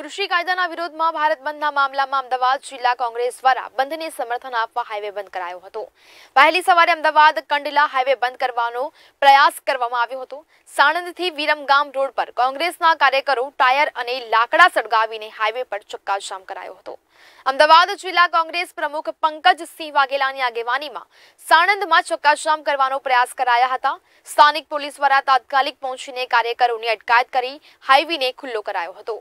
કૃષિ કાયદાના વિરોધમાં ભારત બંધના મામલે અમદાવાદ જિલ્લા કોંગ્રેસ દ્વારા બંધને સમર્થન આપવા હાઇવે બંધ કરાયો હતો. પહેલી સવારે અમદાવાદ કંડલા હાઇવે બંધ કરવાનો પ્રયાસ કરવામાં આવ્યો હતો. સાણંદ થી વિરમગામ રોડ પર કોંગ્રેસના કાર્યકરો ટાયર અને લાકડા સડગાવીને હાઇવે પર ચક્કા જામ કરાયો હતો. અમદાવાદ જિલ્લા કોંગ્રેસ પ્રમુખ પંકજ સી વાગેલાની આગેવાનીમાં સાણંદમાં ચક્કા જામ કરવાનો પ્રયાસ કરાયા હતા. સ્થાનિક પોલીસ દ્વારા તાત્કાલિક પહોંચીને કાર્યકરોને અટકાયત કરી હાઇવેને ખુલ્લો કરાયો હતો.